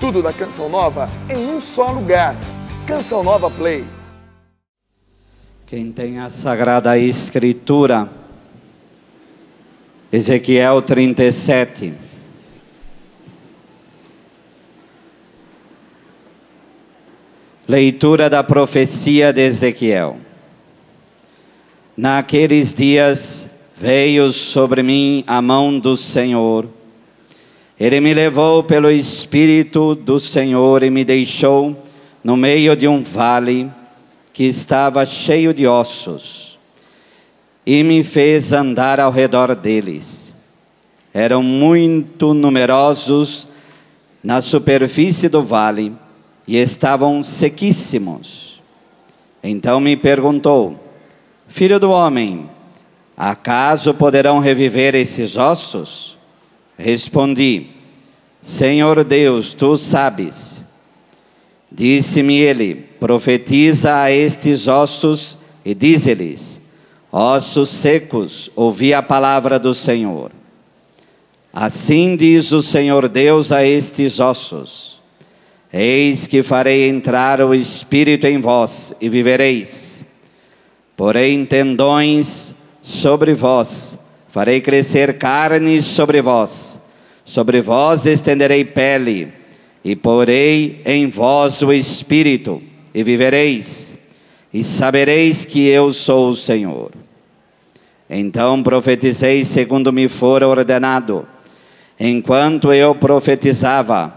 Tudo da Canção Nova em um só lugar. Canção Nova Play. Quem tem a Sagrada Escritura, Ezequiel 37. Leitura da profecia de Ezequiel. Naqueles dias veio sobre mim a mão do Senhor ele me levou pelo Espírito do Senhor e me deixou no meio de um vale que estava cheio de ossos, e me fez andar ao redor deles. Eram muito numerosos na superfície do vale e estavam sequíssimos. Então me perguntou: Filho do homem, acaso poderão reviver esses ossos? Respondi: Senhor Deus, tu sabes. Disse-me ele: Profetiza a estes ossos e dize-lhes: Ossos secos, ouvi a palavra do Senhor. Assim diz o Senhor Deus a estes ossos: Eis que farei entrar o espírito em vós e vivereis. Porém tendões sobre vós, farei crescer carnes sobre vós Sobre vós estenderei pele, e porei em vós o espírito, e vivereis, e sabereis que eu sou o Senhor. Então profetizei segundo me fora ordenado. Enquanto eu profetizava,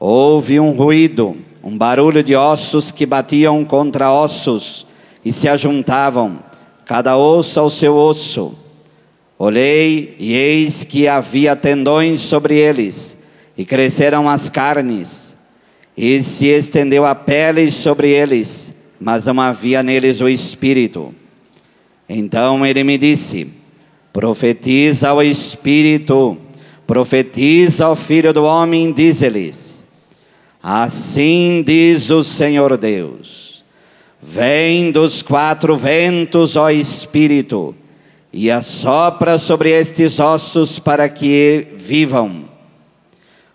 houve um ruído, um barulho de ossos que batiam contra ossos e se ajuntavam, cada osso ao seu osso. Olhei, e eis que havia tendões sobre eles, e cresceram as carnes, e se estendeu a pele sobre eles, mas não havia neles o espírito. Então ele me disse: Profetiza o espírito, profetiza o filho do homem, diz-lhes: Assim diz o Senhor Deus: Vem dos quatro ventos, ó espírito, e assopra sobre estes ossos para que vivam.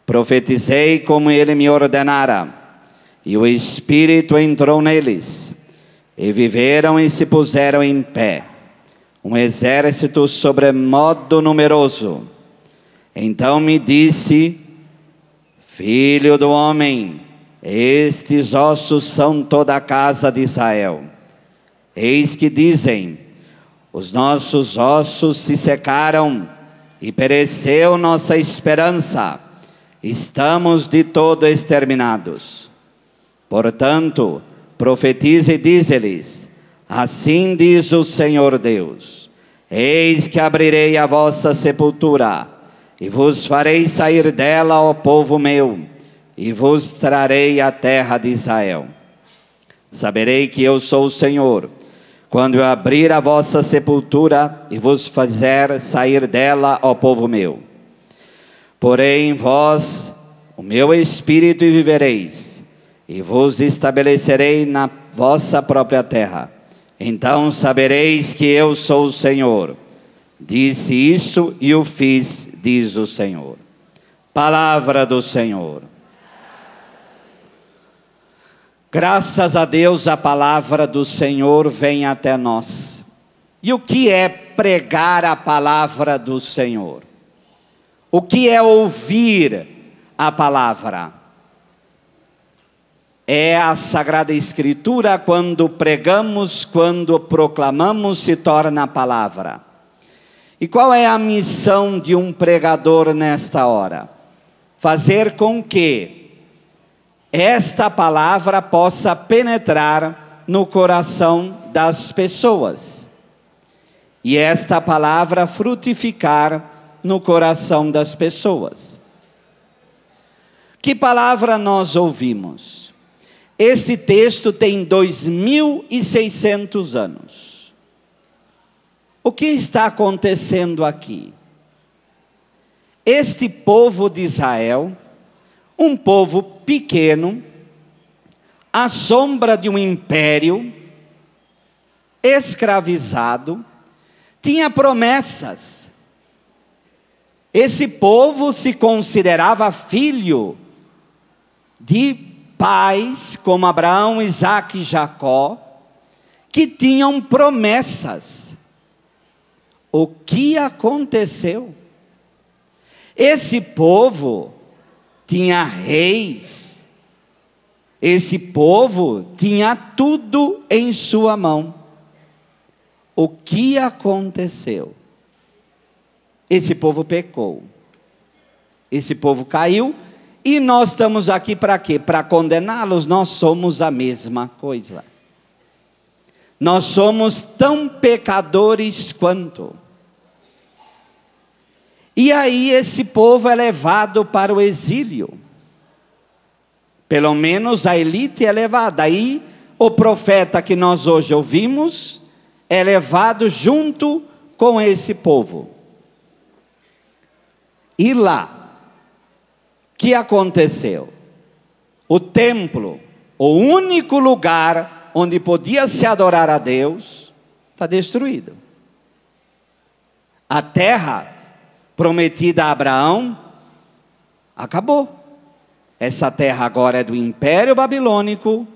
Profetizei como ele me ordenara, e o Espírito entrou neles, e viveram e se puseram em pé, um exército sobremodo numeroso. Então me disse, Filho do homem, estes ossos são toda a casa de Israel. Eis que dizem, os nossos ossos se secaram e pereceu nossa esperança. Estamos de todo exterminados. Portanto, profetize e dize-lhes: Assim diz o Senhor Deus: Eis que abrirei a vossa sepultura e vos farei sair dela, ó povo meu, e vos trarei a terra de Israel. Saberei que eu sou o Senhor quando eu abrir a vossa sepultura e vos fizer sair dela, ó povo meu. Porém, vós, o meu espírito, e vivereis, e vos estabelecerei na vossa própria terra. Então sabereis que eu sou o Senhor. Disse isso e o fiz, diz o Senhor. Palavra do Senhor. Graças a Deus a palavra do Senhor vem até nós. E o que é pregar a palavra do Senhor? O que é ouvir a palavra? É a Sagrada Escritura, quando pregamos, quando proclamamos, se torna a palavra. E qual é a missão de um pregador nesta hora? Fazer com que esta palavra possa penetrar no coração das pessoas e esta palavra frutificar no coração das pessoas. Que palavra nós ouvimos? Este texto tem 2.600 anos. O que está acontecendo aqui? Este povo de Israel um povo pequeno, à sombra de um império, escravizado, tinha promessas. Esse povo se considerava filho de pais como Abraão, Isaac e Jacó, que tinham promessas. O que aconteceu? Esse povo tinha reis, esse povo tinha tudo em sua mão. O que aconteceu? Esse povo pecou. Esse povo caiu e nós estamos aqui para quê? Para condená-los, nós somos a mesma coisa. Nós somos tão pecadores quanto. E aí esse povo é levado para o exílio. Pelo menos a elite é levada. Aí o profeta que nós hoje ouvimos é levado junto com esse povo. E lá, que aconteceu? O templo, o único lugar onde podia se adorar a Deus, está destruído. A terra prometida a Abraão, acabou. Essa terra agora é do Império Babilônico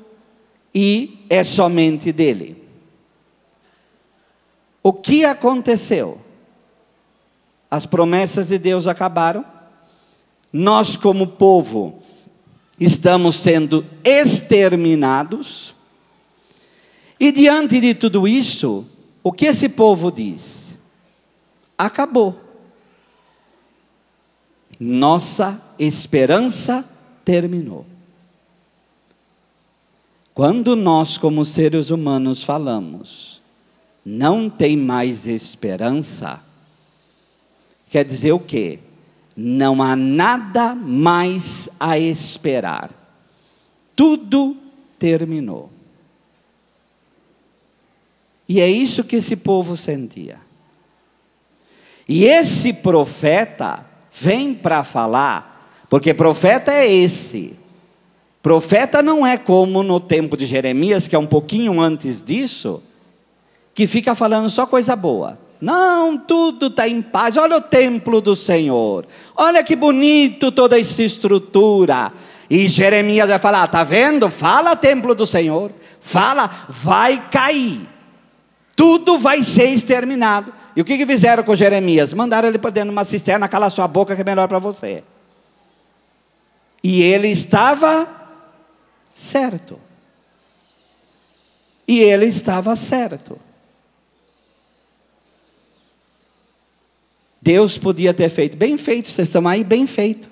e é somente dele. O que aconteceu? As promessas de Deus acabaram. Nós, como povo, estamos sendo exterminados. E diante de tudo isso, o que esse povo diz? Acabou nossa esperança terminou. Quando nós, como seres humanos, falamos, não tem mais esperança, quer dizer o quê? Não há nada mais a esperar. Tudo terminou. E é isso que esse povo sentia. E esse profeta vem para falar, porque profeta é esse. Profeta não é como no tempo de Jeremias, que é um pouquinho antes disso, que fica falando só coisa boa. Não, tudo está em paz. Olha o templo do Senhor. Olha que bonito toda essa estrutura. E Jeremias vai falar: está vendo? Fala, templo do Senhor. Fala, vai cair. Tudo vai ser exterminado. E o que, que fizeram com Jeremias? Mandaram ele para dentro de uma cisterna, cala sua boca que é melhor para você. E ele estava certo. E ele estava certo. Deus podia ter feito, bem feito, vocês estão aí, bem feito.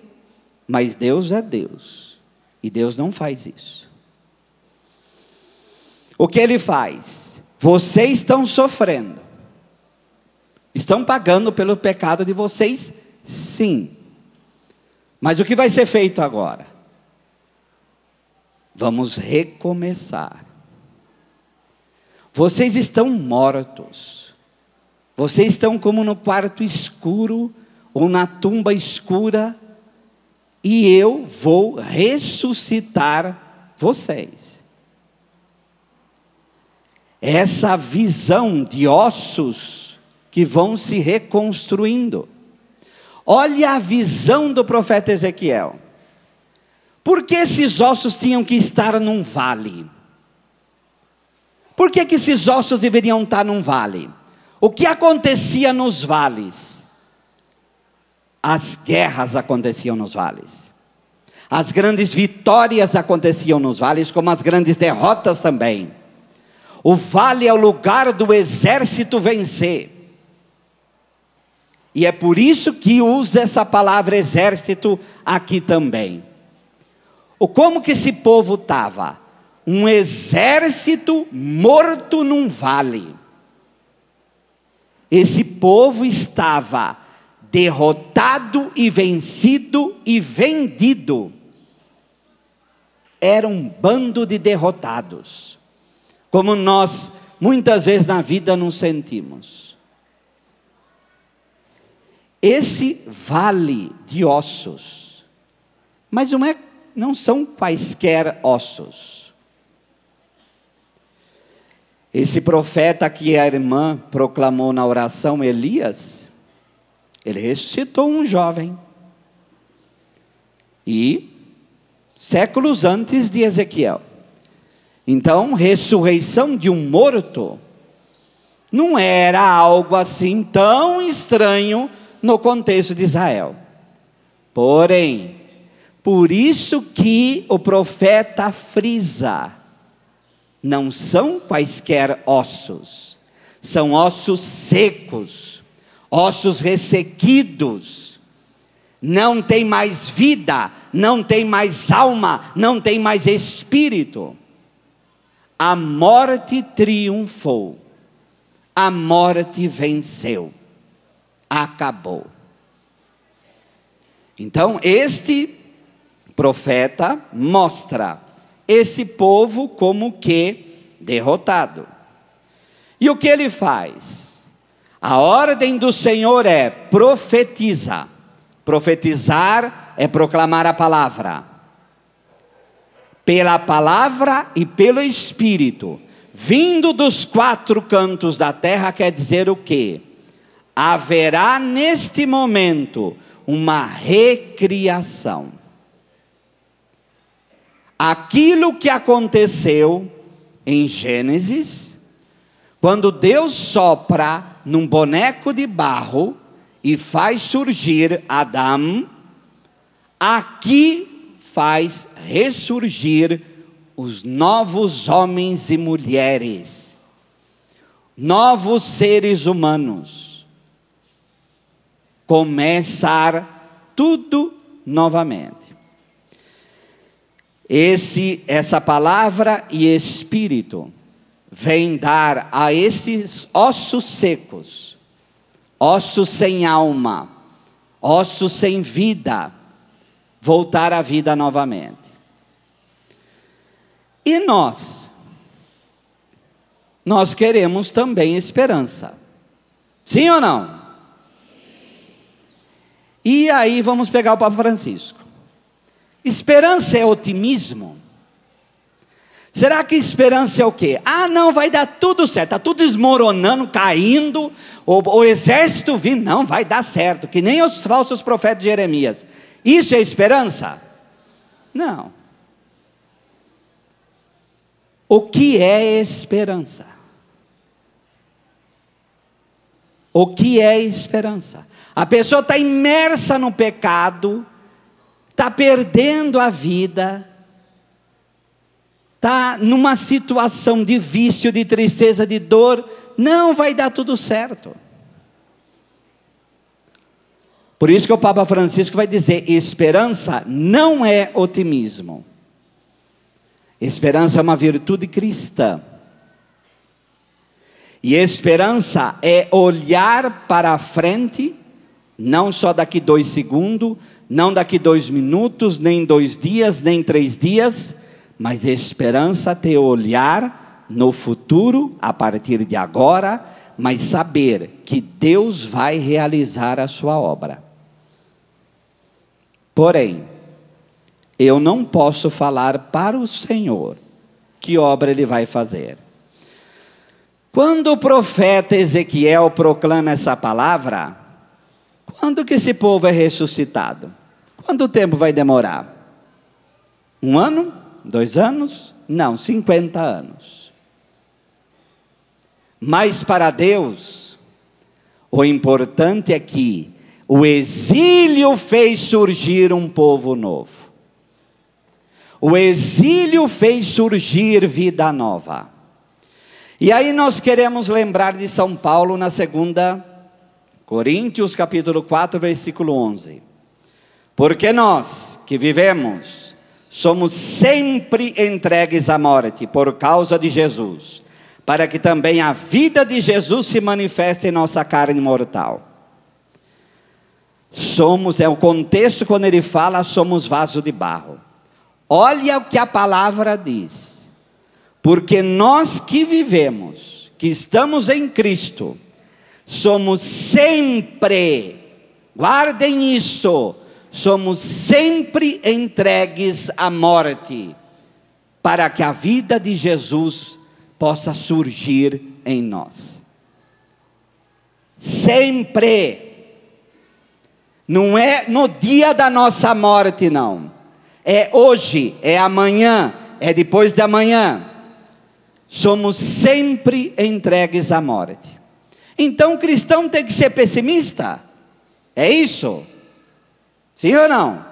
Mas Deus é Deus. E Deus não faz isso. O que ele faz? Vocês estão sofrendo. Estão pagando pelo pecado de vocês, sim. Mas o que vai ser feito agora? Vamos recomeçar. Vocês estão mortos. Vocês estão como no quarto escuro ou na tumba escura, e eu vou ressuscitar vocês. Essa visão de ossos que vão se reconstruindo. Olha a visão do profeta Ezequiel. Por que esses ossos tinham que estar num vale? Por que, que esses ossos deveriam estar num vale? O que acontecia nos vales? As guerras aconteciam nos vales. As grandes vitórias aconteciam nos vales, como as grandes derrotas também. O vale é o lugar do exército vencer. E é por isso que usa essa palavra exército aqui também. O como que esse povo estava? Um exército morto num vale. Esse povo estava derrotado e vencido e vendido. Era um bando de derrotados, como nós muitas vezes na vida não sentimos esse vale de ossos. Mas não, é, não são quaisquer ossos. Esse profeta que a irmã proclamou na oração, Elias, ele ressuscitou um jovem. E séculos antes de Ezequiel. Então, ressurreição de um morto não era algo assim tão estranho no contexto de Israel. Porém, por isso que o profeta frisa: não são quaisquer ossos, são ossos secos, ossos ressequidos. Não tem mais vida, não tem mais alma, não tem mais espírito. A morte triunfou, a morte venceu acabou. Então, este profeta mostra esse povo como que derrotado. E o que ele faz? A ordem do Senhor é profetiza. Profetizar é proclamar a palavra. Pela palavra e pelo Espírito, vindo dos quatro cantos da terra, quer dizer o quê? haverá neste momento uma recriação. Aquilo que aconteceu em Gênesis, quando Deus sopra num boneco de barro e faz surgir Adão, aqui faz ressurgir os novos homens e mulheres, novos seres humanos começar tudo novamente. Esse, essa palavra e espírito vem dar a esses ossos secos, ossos sem alma, ossos sem vida, voltar à vida novamente. E nós? Nós queremos também esperança. Sim ou não? E aí vamos pegar o Papa Francisco. Esperança é otimismo? Será que esperança é o quê? Ah, não, vai dar tudo certo, está tudo desmoronando, caindo, o, o exército vindo, não, vai dar certo, que nem os falsos profetas de Jeremias. Isso é esperança? Não. O que é esperança? O que é esperança? A pessoa está imersa no pecado, está perdendo a vida, está numa situação de vício, de tristeza, de dor, não vai dar tudo certo. Por isso que o Papa Francisco vai dizer: esperança não é otimismo. Esperança é uma virtude cristã. E esperança é olhar para a frente não só daqui dois segundos, não daqui dois minutos, nem dois dias, nem três dias, mas esperança ter olhar no futuro, a partir de agora, mas saber que Deus vai realizar a sua obra. Porém, eu não posso falar para o Senhor que obra ele vai fazer. Quando o profeta Ezequiel proclama essa palavra, quando que esse povo é ressuscitado? Quanto tempo vai demorar? Um ano? Dois anos? Não, 50 anos. Mas para Deus, o importante é que o exílio fez surgir um povo novo. O exílio fez surgir vida nova. E aí nós queremos lembrar de São Paulo na segunda Coríntios capítulo 4, versículo 11. Porque nós que vivemos somos sempre entregues à morte por causa de Jesus, para que também a vida de Jesus se manifeste em nossa carne mortal. Somos, é o contexto quando ele fala, somos vaso de barro. Olha o que a palavra diz. Porque nós que vivemos, que estamos em Cristo, somos sempre, guardem isso, somos sempre entregues à morte, para que a vida de Jesus possa surgir em nós. Sempre. Não é no dia da nossa morte, não. É hoje, é amanhã, é depois de amanhã. Somos sempre entregues à morte. Então o cristão tem que ser pessimista? É isso? Sim ou não?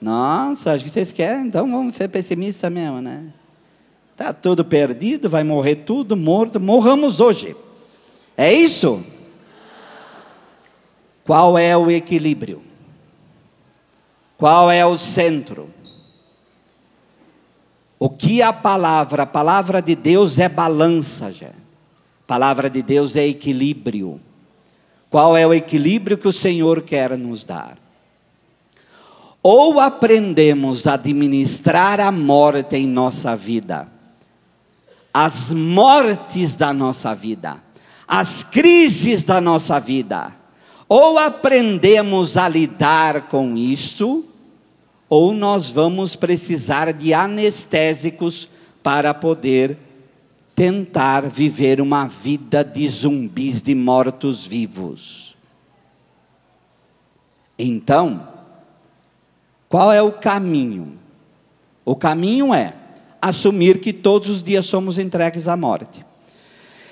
Nossa, acho que vocês querem, então vamos ser pessimistas mesmo, né? Está tudo perdido, vai morrer tudo, morto, morramos hoje. É isso? Qual é o equilíbrio? Qual é o centro? O que a palavra, a palavra de Deus é balança, gente palavra de Deus é equilíbrio. Qual é o equilíbrio que o Senhor quer nos dar? Ou aprendemos a administrar a morte em nossa vida, as mortes da nossa vida, as crises da nossa vida, ou aprendemos a lidar com isto, ou nós vamos precisar de anestésicos para poder tentar viver uma vida de zumbis de mortos-vivos. Então, qual é o caminho? O caminho é assumir que todos os dias somos entregues à morte.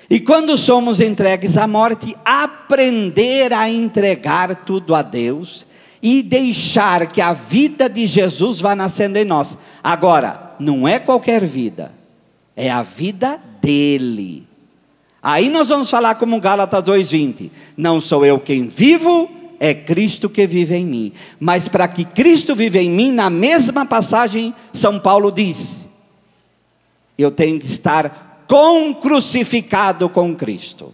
E quando somos entregues à morte, aprender a entregar tudo a Deus e deixar que a vida de Jesus vá nascendo em nós. Agora, não é qualquer vida, é a vida dele. Aí nós vamos falar como Gálatas 2:20. Não sou eu quem vivo, é Cristo que vive em mim. Mas para que Cristo vive em mim, na mesma passagem, São Paulo diz: Eu tenho que estar concrucificado com Cristo.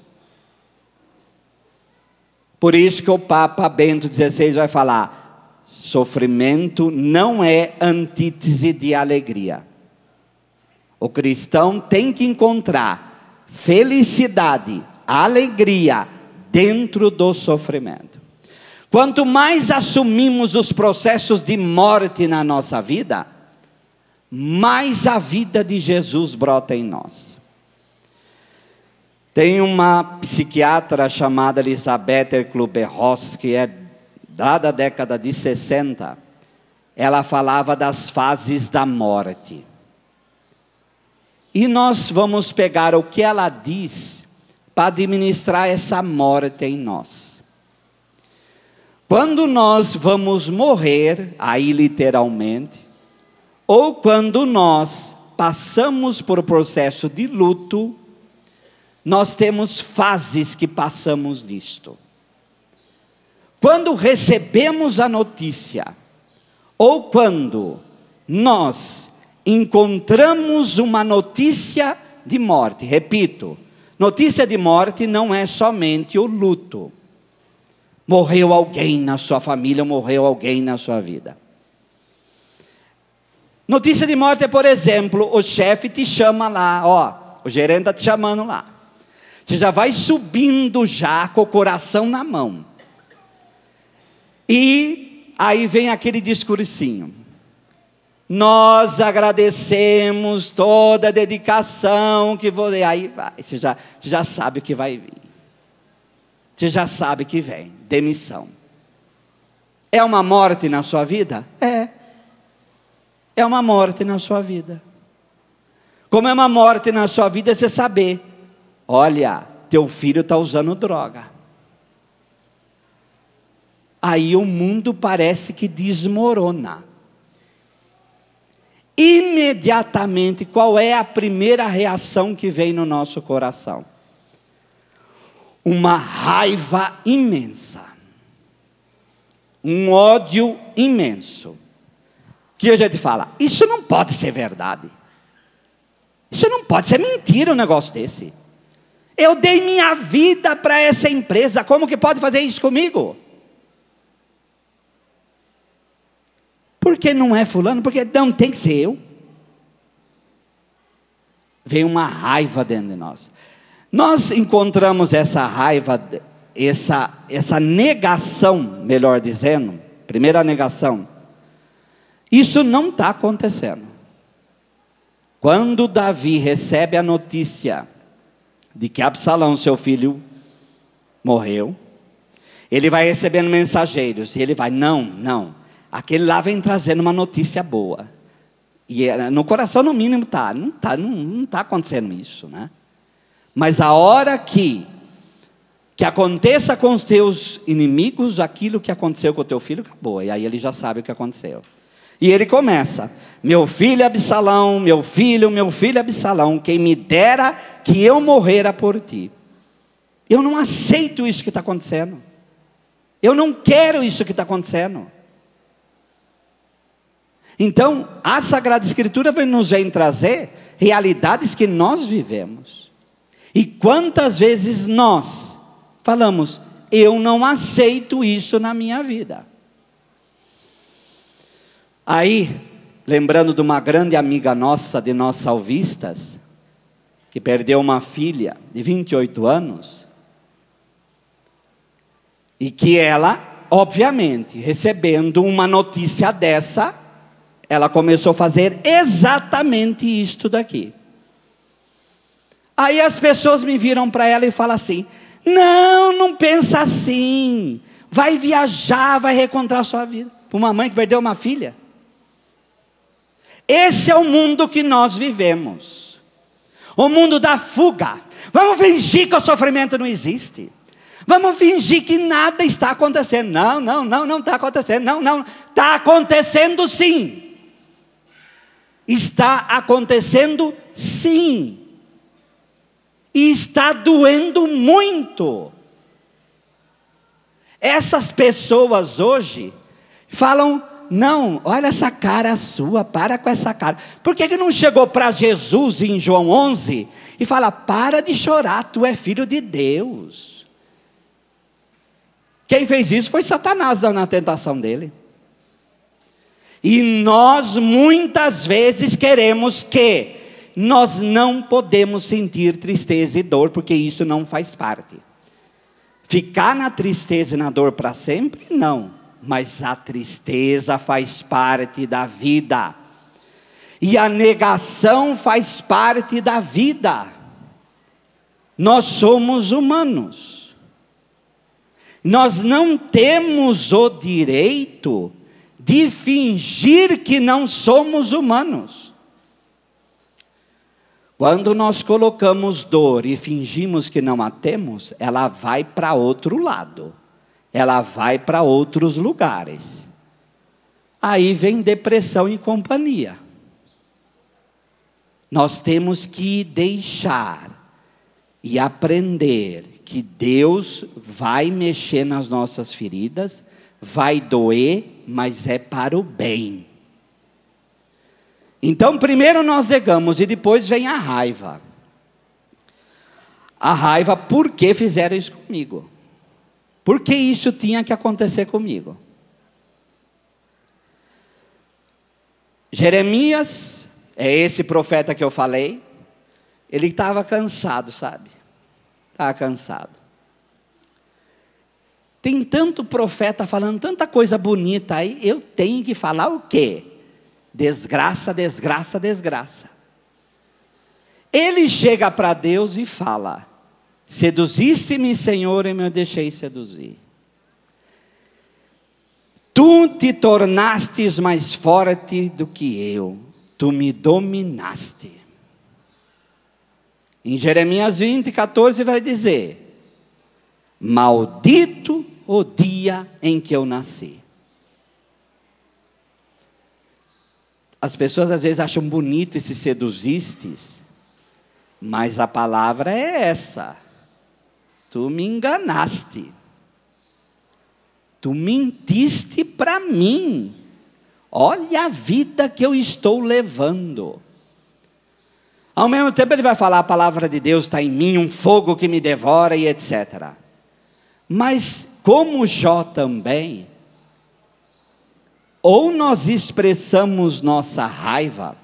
Por isso que o Papa Bento XVI vai falar: sofrimento não é antítese de alegria. O cristão tem que encontrar felicidade, alegria dentro do sofrimento. Quanto mais assumimos os processos de morte na nossa vida, mais a vida de Jesus brota em nós. Tem uma psiquiatra chamada Elizabeth Kluber-Ross, que é lá da década de 60. Ela falava das fases da morte. E nós vamos pegar o que ela diz para administrar essa morte em nós. Quando nós vamos morrer, aí literalmente, ou quando nós passamos por processo de luto, nós temos fases que passamos disto. Quando recebemos a notícia, ou quando nós encontramos uma notícia de morte. Repito, notícia de morte não é somente o luto. Morreu alguém na sua família, morreu alguém na sua vida. Notícia de morte é, por exemplo, o chefe te chama lá, ó, o gerente está te chamando lá. Você já vai subindo já com o coração na mão. E aí vem aquele discursinho. Nós agradecemos toda a dedicação que você. Aí vai, você já, você já sabe o que vai vir. Você já sabe que vem demissão. É uma morte na sua vida? É. É uma morte na sua vida. Como é uma morte na sua vida é você saber: olha, teu filho está usando droga. Aí o mundo parece que desmorona imediatamente qual é a primeira reação que vem no nosso coração? Uma raiva imensa, um ódio imenso, que a gente fala: isso não pode ser verdade, isso não pode ser mentira um negócio desse. Eu dei minha vida para essa empresa, como que pode fazer isso comigo? Porque não é fulano? Porque não tem que ser eu. Vem uma raiva dentro de nós. Nós encontramos essa raiva, essa, essa negação, melhor dizendo, primeira negação. Isso não está acontecendo. Quando Davi recebe a notícia de que Absalão, seu filho, morreu, ele vai recebendo mensageiros e ele vai: não, não, Aquele lá vem trazendo uma notícia boa. E no coração, no mínimo, está. Não está não, não tá acontecendo isso, né? Mas a hora que que aconteça com os teus inimigos aquilo que aconteceu com o teu filho, acabou. E aí ele já sabe o que aconteceu. E ele começa: Meu filho Absalão, meu filho, meu filho Absalão, quem me dera que eu morrera por ti. Eu não aceito isso que está acontecendo. Eu não quero isso que está acontecendo. Então, a Sagrada Escritura vai nos vem trazer realidades que nós vivemos. E quantas vezes nós falamos, eu não aceito isso na minha vida. Aí, lembrando de uma grande amiga nossa, de nós salvistas, que perdeu uma filha de 28 anos, e que ela, obviamente, recebendo uma notícia dessa, ela começou a fazer exatamente isto daqui. Aí as pessoas me viram para ela e falam assim: não, não pensa assim. Vai viajar, vai reencontrar sua vida. Para uma mãe que perdeu uma filha. Esse é o mundo que nós vivemos. O mundo da fuga. Vamos fingir que o sofrimento não existe. Vamos fingir que nada está acontecendo. Não, não, não, não está acontecendo. Não, não. Está acontecendo sim está acontecendo sim. E está doendo muito. Essas pessoas hoje falam: não, olha essa cara sua, para com essa cara. Por que, que não chegou para Jesus em João 11 e fala: para de chorar, tu é filho de Deus? Quem fez isso foi Satanás na tentação dele. E nós muitas vezes queremos que nós não podemos sentir tristeza e dor, porque isso não faz parte. Ficar na tristeza e na dor para sempre? Não. Mas a tristeza faz parte da vida. E a negação faz parte da vida. Nós somos humanos. Nós não temos o direito de fingir que não somos humanos. Quando nós colocamos dor e fingimos que não a temos, ela vai para outro lado, ela vai para outros lugares. Aí vem depressão e companhia. Nós temos que deixar e aprender que Deus vai mexer nas nossas feridas, vai doer, mas é para o bem. Então, primeiro nós negamos e depois vem a raiva. A raiva, por que fizeram isso comigo? Por que isso tinha que acontecer comigo? Jeremias, é esse profeta que eu falei, ele estava cansado, sabe? Estava cansado. Tem tanto profeta falando tanta coisa bonita aí, eu tenho que falar o quê? Desgraça, desgraça, desgraça. Ele chega para Deus e fala: Seduziste-me, Senhor, e me deixei seduzir. Tu te tornastes mais forte do que eu, tu me dominaste. Em Jeremias 20, 14, vai dizer: Maldito o dia em que eu nasci. As pessoas às vezes acham bonito esse seduzistes, mas a palavra é essa. Tu me enganaste. Tu mentiste para mim. Olha a vida que eu estou levando. Ao mesmo tempo, ele vai falar: a palavra de Deus está em mim, um fogo que me devora e etc. Mas como Jó também, ou nós expressamos nossa raiva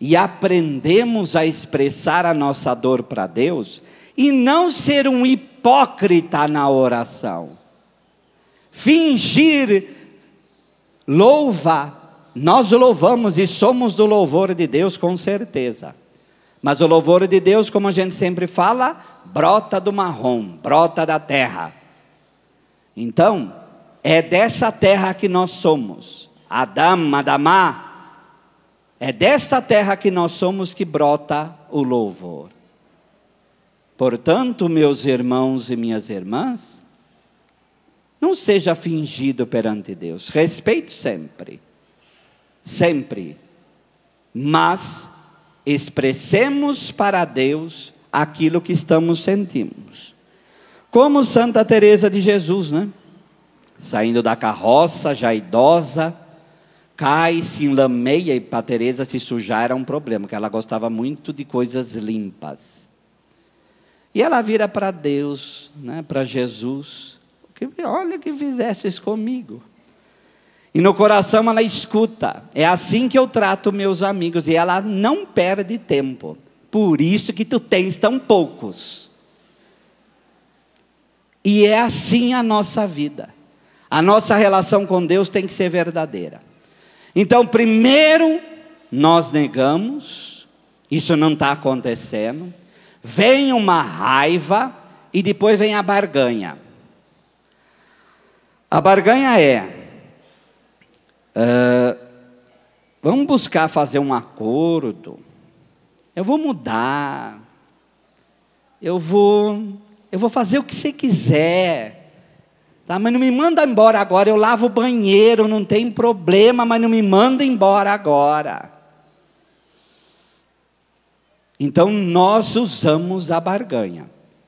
e aprendemos a expressar a nossa dor para Deus e não ser um hipócrita na oração. Fingir louva, nós louvamos e somos do louvor de Deus com certeza. Mas o louvor de Deus, como a gente sempre fala, brota do marrom, brota da terra. Então, é dessa terra que nós somos. Adama, Adamá. É desta terra que nós somos que brota o louvor. Portanto, meus irmãos e minhas irmãs, não seja fingido perante Deus. Respeito sempre. Sempre. Mas expressemos para Deus aquilo que estamos sentimos. Como Santa Teresa de Jesus, né? Saindo da carroça, já idosa, cai, se enlameia e para Teresa se sujar era um problema, porque ela gostava muito de coisas limpas. E ela vira para Deus, né, para Jesus, que olha que fizesses comigo. E no coração ela escuta. É assim que eu trato meus amigos. E ela não perde tempo. Por isso que tu tens tão poucos. E é assim a nossa vida. A nossa relação com Deus tem que ser verdadeira. Então, primeiro, nós negamos, isso não está acontecendo. Vem uma raiva e depois vem a barganha. A barganha é Uh, vamos buscar fazer um acordo. Eu vou mudar. Eu vou, eu vou fazer o que você quiser. Tá? Mas não me manda embora agora. Eu lavo o banheiro, não tem problema, mas não me manda embora agora. Então nós usamos a barganha.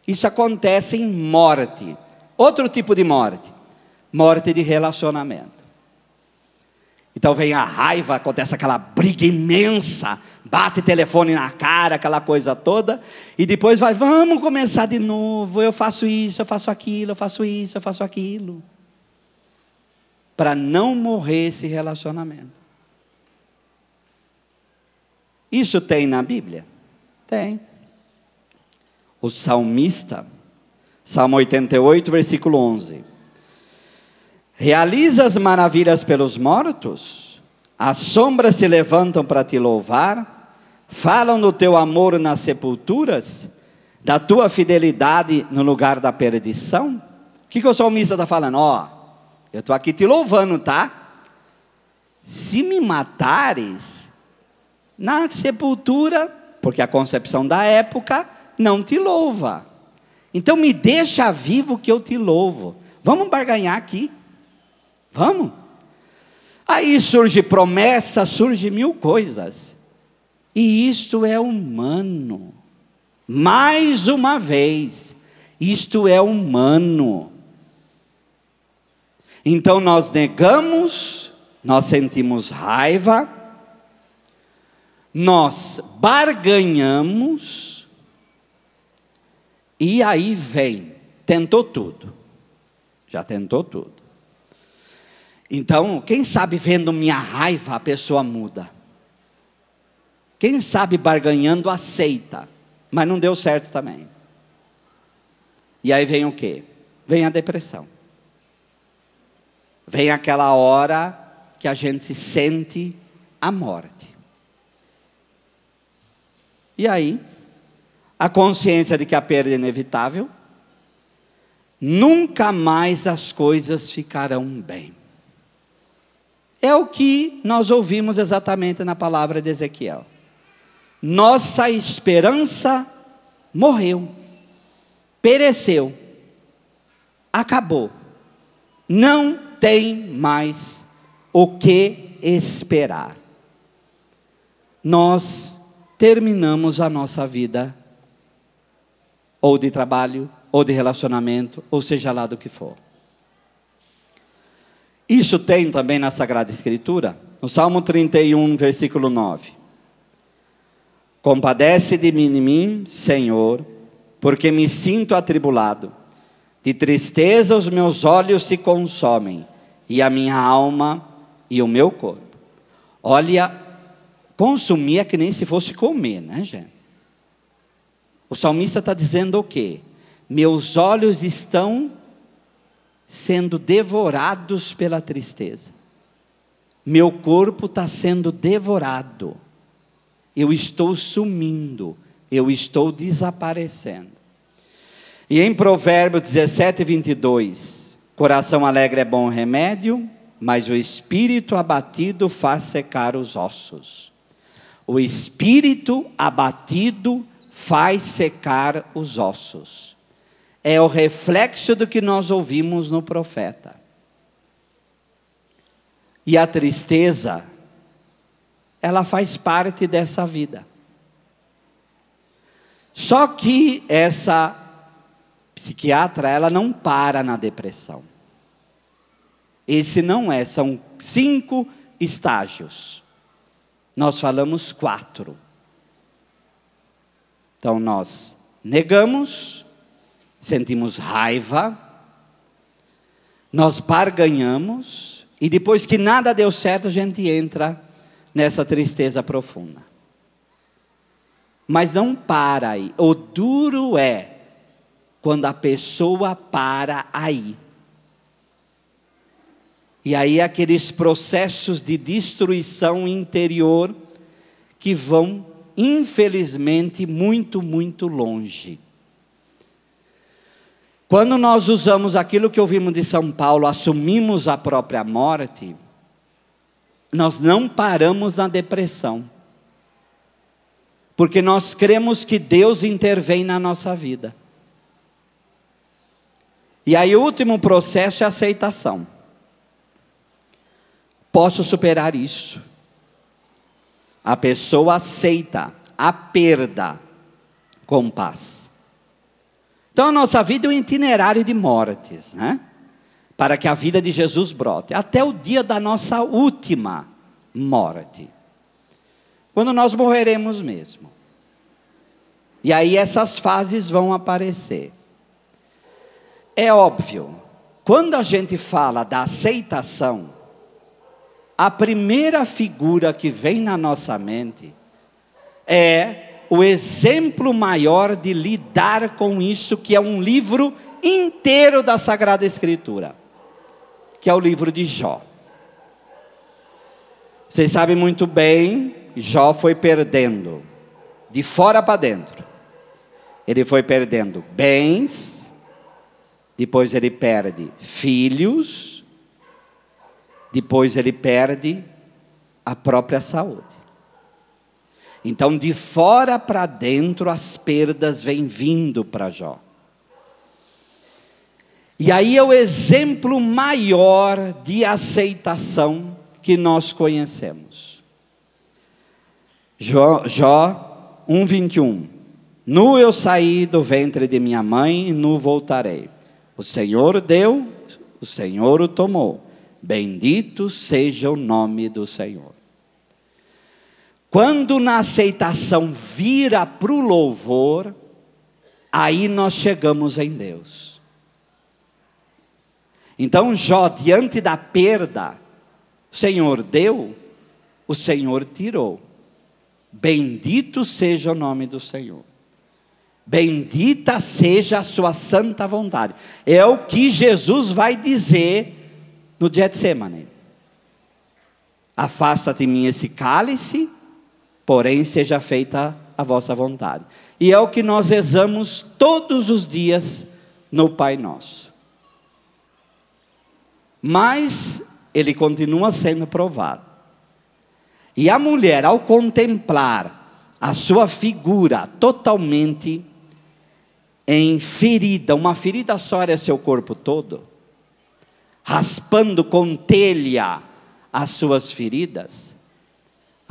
Isso acontece em morte. Outro tipo de morte: morte de relacionamento. Então vem a raiva, acontece aquela briga imensa, bate telefone na cara, aquela coisa toda, e depois vai, vamos começar de novo, eu faço isso, eu faço aquilo, eu faço isso, eu faço aquilo. Para não morrer esse relacionamento. Isso tem na Bíblia? Tem. O salmista, Salmo 88, versículo 11. Realizas maravilhas pelos mortos, as sombras se levantam para te louvar, falam do teu amor nas sepulturas, da tua fidelidade no lugar da perdição. O que, que o salmista está falando? Ó, eu estou aqui te louvando, tá? Se me matares, na sepultura, porque a concepção da época não te louva. Então me deixa vivo que eu te louvo. Vamos barganhar aqui. Vamos? Aí surge promessa, surge mil coisas. E isto é humano. Mais uma vez, isto é humano. Então nós negamos, nós sentimos raiva, nós barganhamos, e aí vem, tentou tudo. Já tentou tudo. Então, quem sabe vendo minha raiva a pessoa muda. Quem sabe barganhando aceita, mas não deu certo também. E aí vem o quê? Vem a depressão. Vem aquela hora que a gente sente a morte. E aí, a consciência de que a perda é inevitável, nunca mais as coisas ficarão bem. É o que nós ouvimos exatamente na palavra de Ezequiel. Nossa esperança morreu, pereceu, acabou. Não tem mais o que esperar. Nós terminamos a nossa vida, ou de trabalho, ou de relacionamento, ou seja lá do que for. Isso tem também na Sagrada Escritura, no Salmo 31, versículo 9. Compadece de mim, de mim, Senhor, porque me sinto atribulado. De tristeza os meus olhos se consomem, e a minha alma e o meu corpo. Olha, consumir é que nem se fosse comer, né, gente? O salmista está dizendo o quê? Meus olhos estão sendo devorados pela tristeza. Meu corpo está sendo devorado. Eu estou sumindo. Eu estou desaparecendo. E em Provérbios 17, 22: Coração alegre é bom remédio, mas o espírito abatido faz secar os ossos. O espírito abatido faz secar os ossos é o reflexo do que nós ouvimos no profeta. E a tristeza, ela faz parte dessa vida. Só que essa psiquiatra, ela não para na depressão. Esse não é, são cinco estágios. Nós falamos quatro. Então nós negamos, sentimos raiva, nós barganhamos e depois que nada deu certo, a gente entra nessa tristeza profunda. Mas não para aí. O duro é quando a pessoa para aí. E aí aqueles processos de destruição interior que vão, infelizmente, muito, muito longe. Quando nós usamos aquilo que ouvimos de São Paulo, assumimos a própria morte, nós não paramos na depressão. Porque nós cremos que Deus intervém na nossa vida. E aí o último processo é aceitação. Posso superar isso. A pessoa aceita a perda com paz. Então a nossa vida é um itinerário de mortes, né? Para que a vida de Jesus brote, até o dia da nossa última morte. Quando nós morreremos mesmo. E aí essas fases vão aparecer. É óbvio, quando a gente fala da aceitação, a primeira figura que vem na nossa mente é o exemplo maior de lidar com isso, que é um livro inteiro da Sagrada Escritura, que é o livro de Jó. Vocês sabem muito bem, Jó foi perdendo, de fora para dentro. Ele foi perdendo bens, depois ele perde filhos, depois ele perde a própria saúde. Então, de fora para dentro, as perdas vêm vindo para Jó. E aí é o exemplo maior de aceitação que nós conhecemos. Jó, Jó 1,21. Nu eu saí do ventre de minha mãe e nu voltarei. O Senhor deu, o Senhor o tomou. Bendito seja o nome do Senhor. Quando na aceitação vira para o louvor, aí nós chegamos em Deus. Então Jó, diante da perda, o Senhor deu, o Senhor tirou. Bendito seja o nome do Senhor. Bendita seja a sua santa vontade. É o que Jesus vai dizer no dia de semana. Afasta de mim esse cálice, porém seja feita a vossa vontade. E é o que nós rezamos todos os dias no Pai Nosso. Mas ele continua sendo provado. E a mulher, ao contemplar a sua figura totalmente em ferida, uma ferida só era seu corpo todo, raspando com telha as suas feridas,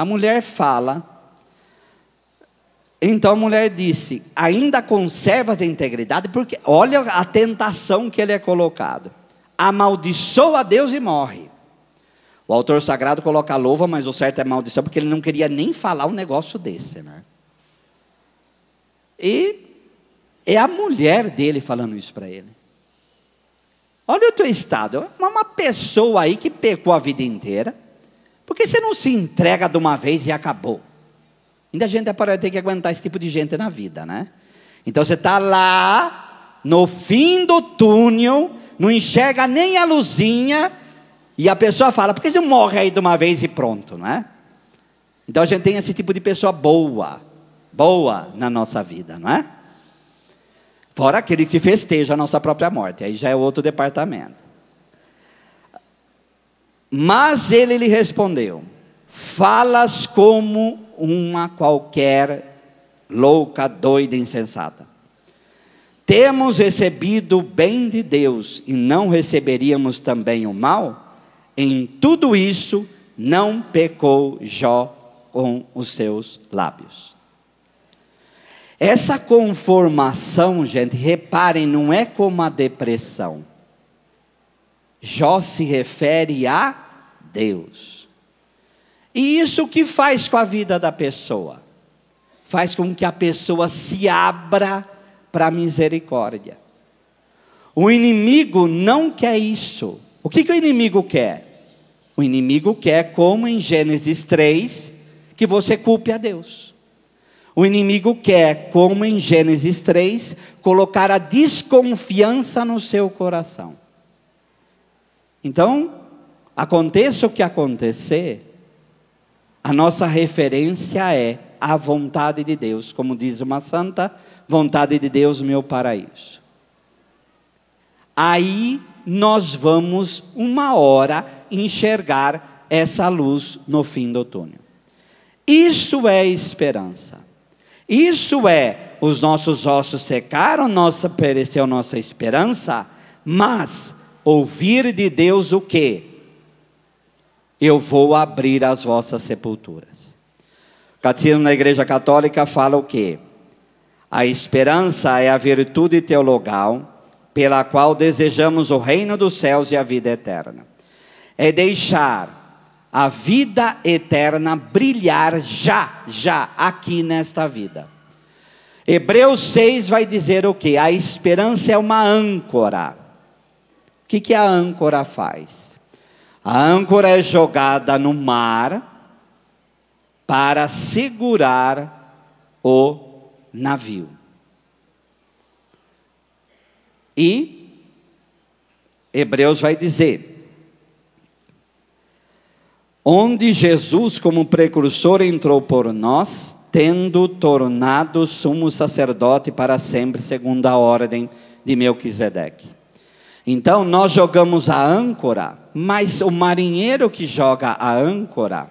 a mulher fala. Então a mulher disse: Ainda conservas a integridade? Porque olha a tentação que ele é colocado. Amaldiçoa a Deus e morre. O autor sagrado coloca a louva, mas o certo é maldição, porque ele não queria nem falar um negócio desse, né? E é a mulher dele falando isso para ele. Olha o teu estado, é uma pessoa aí que pecou a vida inteira, por que você não se entrega de uma vez e acabou? Ainda a gente é para ter que aguentar esse tipo de gente na vida, né? Então você está lá, no fim do túnel, não enxerga nem a luzinha, e a pessoa fala, por que você não morre aí de uma vez e pronto, não é? Então a gente tem esse tipo de pessoa boa, boa na nossa vida, não é? Fora aquele que festeja a nossa própria morte, aí já é outro departamento. Mas ele lhe respondeu: Falas como uma qualquer louca, doida, insensata. Temos recebido o bem de Deus e não receberíamos também o mal? Em tudo isso não pecou Jó com os seus lábios. Essa conformação, gente, reparem, não é como a depressão. Jó se refere a Deus. E isso o que faz com a vida da pessoa? Faz com que a pessoa se abra para a misericórdia. O inimigo não quer isso. O que, que o inimigo quer? O inimigo quer, como em Gênesis 3, que você culpe a Deus. O inimigo quer, como em Gênesis 3, colocar a desconfiança no seu coração. Então, aconteça o que acontecer, a nossa referência é a vontade de Deus, como diz uma santa, vontade de Deus, meu paraíso. Aí nós vamos, uma hora, enxergar essa luz no fim do túnel. Isso é esperança. Isso é, os nossos ossos secaram, nossa, pereceu nossa esperança, mas ouvir de Deus o que? Eu vou abrir as vossas sepulturas. O catecismo na Igreja Católica fala o que? A esperança é a virtude teologal pela qual desejamos o reino dos céus e a vida eterna. É deixar a vida eterna brilhar já, já, aqui nesta vida. Hebreus 6 vai dizer o que? A esperança é uma âncora que, que a âncora faz? A âncora é jogada no mar para segurar o navio. E Hebreus vai dizer: onde Jesus, como precursor, entrou por nós, tendo tornado sumo sacerdote para sempre, segundo a ordem de Melquisedeque. Então nós jogamos a âncora, mas o marinheiro que joga a âncora,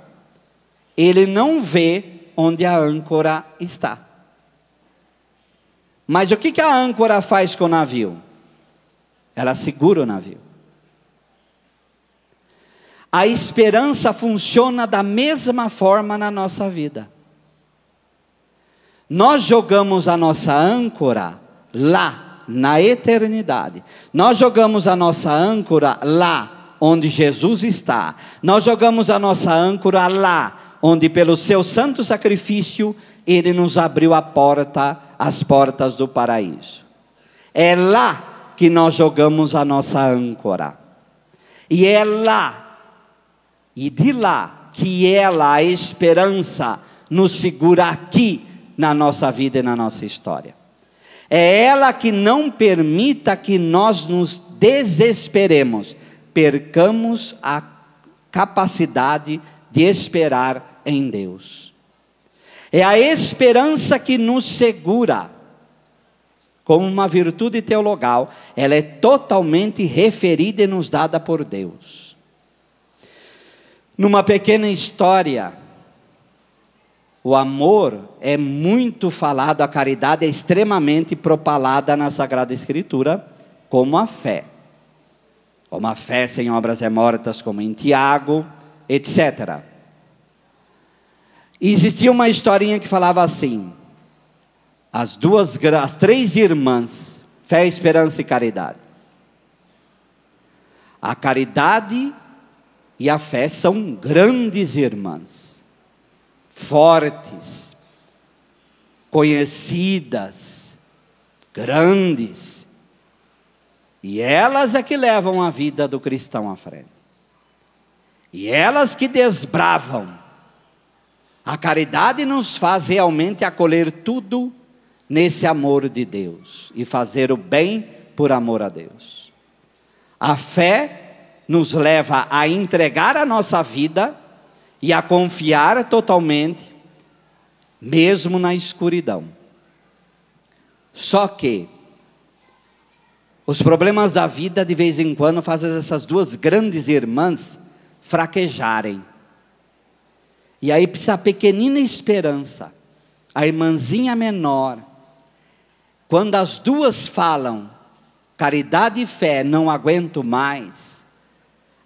ele não vê onde a âncora está. Mas o que a âncora faz com o navio? Ela segura o navio. A esperança funciona da mesma forma na nossa vida. Nós jogamos a nossa âncora lá na eternidade. Nós jogamos a nossa âncora lá onde Jesus está. Nós jogamos a nossa âncora lá onde pelo seu santo sacrifício ele nos abriu a porta, as portas do paraíso. É lá que nós jogamos a nossa âncora. E é lá e de lá que ela a esperança nos segura aqui na nossa vida e na nossa história. É ela que não permita que nós nos desesperemos, percamos a capacidade de esperar em Deus. É a esperança que nos segura. Como uma virtude teologal, ela é totalmente referida e nos dada por Deus. Numa pequena história o amor é muito falado, a caridade é extremamente propalada na Sagrada Escritura, como a fé. Como a fé sem obras é mortas, como em Tiago, etc. E existia uma historinha que falava assim: as duas, as três irmãs, fé, esperança e caridade. A caridade e a fé são grandes irmãs fortes, conhecidas, grandes. E elas é que levam a vida do cristão à frente. E elas que desbravam. A caridade nos faz realmente acolher tudo nesse amor de Deus e fazer o bem por amor a Deus. A fé nos leva a entregar a nossa vida e a confiar totalmente, mesmo na escuridão. Só que os problemas da vida de vez em quando fazem essas duas grandes irmãs fraquejarem. E aí precisa a pequenina esperança, a irmãzinha menor. Quando as duas falam, caridade e fé, não aguento mais,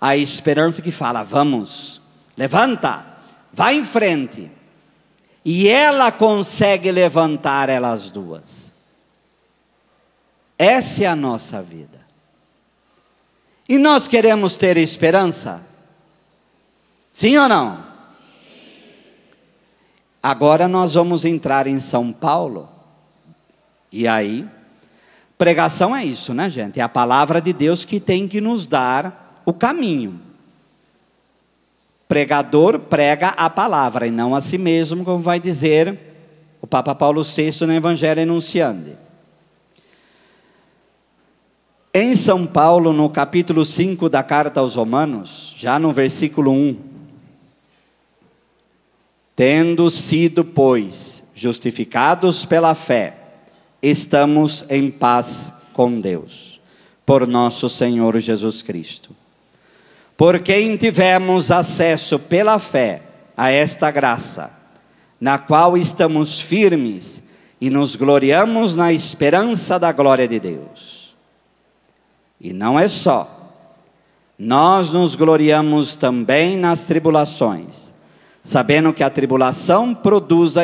a esperança que fala, vamos, Levanta, vá em frente. E ela consegue levantar elas duas. Essa é a nossa vida. E nós queremos ter esperança? Sim ou não? Agora nós vamos entrar em São Paulo. E aí, pregação é isso, né, gente? É a palavra de Deus que tem que nos dar o caminho pregador prega a palavra e não a si mesmo, como vai dizer o Papa Paulo VI no Evangelho Enunciando. Em São Paulo, no capítulo 5 da carta aos Romanos, já no versículo 1, tendo sido, pois, justificados pela fé, estamos em paz com Deus, por nosso Senhor Jesus Cristo por quem tivemos acesso pela fé a esta graça, na qual estamos firmes e nos gloriamos na esperança da glória de Deus. E não é só, nós nos gloriamos também nas tribulações, sabendo que a tribulação produz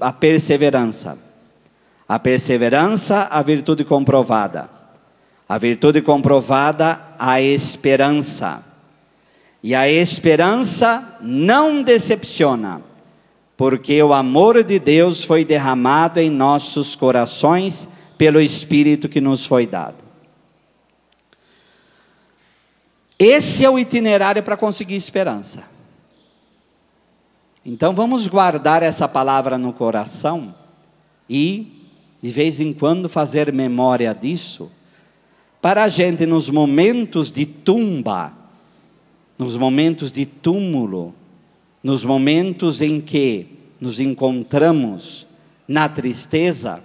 a perseverança, a perseverança, a virtude comprovada, a virtude comprovada, a esperança. E a esperança não decepciona, porque o amor de Deus foi derramado em nossos corações pelo Espírito que nos foi dado. Esse é o itinerário para conseguir esperança. Então vamos guardar essa palavra no coração e, de vez em quando, fazer memória disso, para a gente, nos momentos de tumba, nos momentos de túmulo, nos momentos em que nos encontramos na tristeza,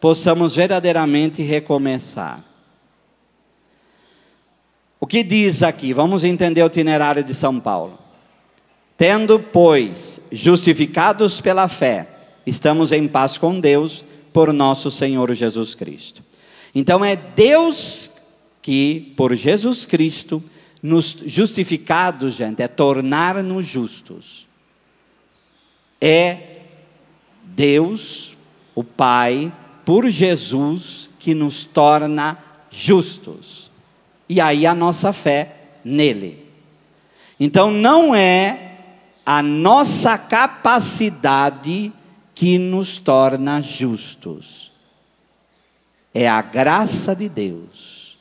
possamos verdadeiramente recomeçar. O que diz aqui? Vamos entender o itinerário de São Paulo. Tendo, pois, justificados pela fé, estamos em paz com Deus por nosso Senhor Jesus Cristo. Então é Deus que, por Jesus Cristo, nos justificados, gente, é tornar-nos justos. É Deus, o Pai, por Jesus, que nos torna justos. E aí a nossa fé nele. Então não é a nossa capacidade que nos torna justos. É a graça de Deus.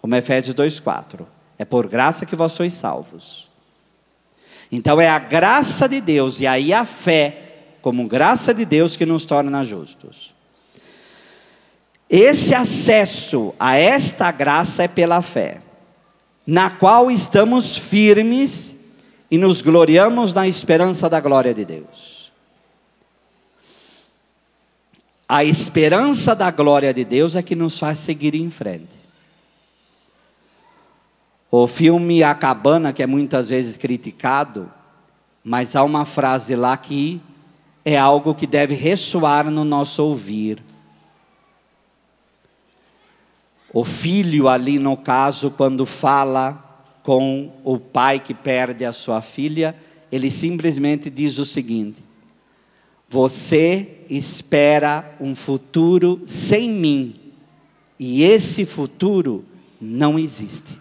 Como Efésios 2,4. É por graça que vós sois salvos. Então é a graça de Deus, e aí a fé, como graça de Deus, que nos torna justos. Esse acesso a esta graça é pela fé, na qual estamos firmes e nos gloriamos na esperança da glória de Deus. A esperança da glória de Deus é que nos faz seguir em frente. O filme A Cabana, que é muitas vezes criticado, mas há uma frase lá que é algo que deve ressoar no nosso ouvir. O filho, ali no caso, quando fala com o pai que perde a sua filha, ele simplesmente diz o seguinte: Você espera um futuro sem mim, e esse futuro não existe.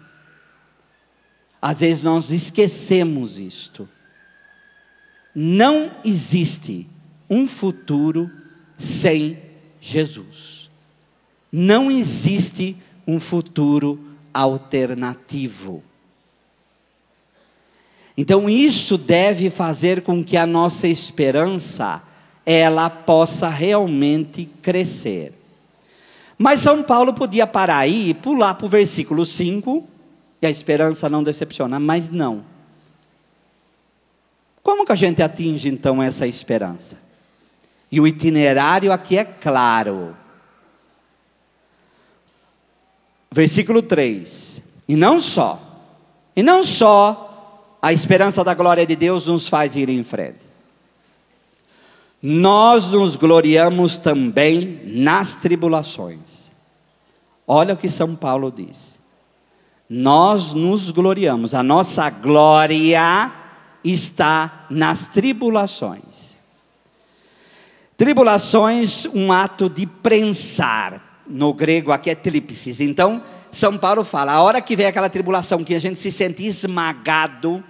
Às vezes nós esquecemos isto. Não existe um futuro sem Jesus. Não existe um futuro alternativo. Então isso deve fazer com que a nossa esperança ela possa realmente crescer. Mas São Paulo podia parar aí e pular para o versículo 5 e a esperança não decepciona, mas não. Como que a gente atinge então essa esperança? E o itinerário aqui é claro. Versículo 3. E não só, e não só a esperança da glória de Deus nos faz ir em frente. Nós nos gloriamos também nas tribulações. Olha o que São Paulo diz nós nos gloriamos, a nossa glória está nas tribulações. Tribulações, um ato de prensar, no grego aqui é tríplices. Então, São Paulo fala: a hora que vem aquela tribulação que a gente se sente esmagado,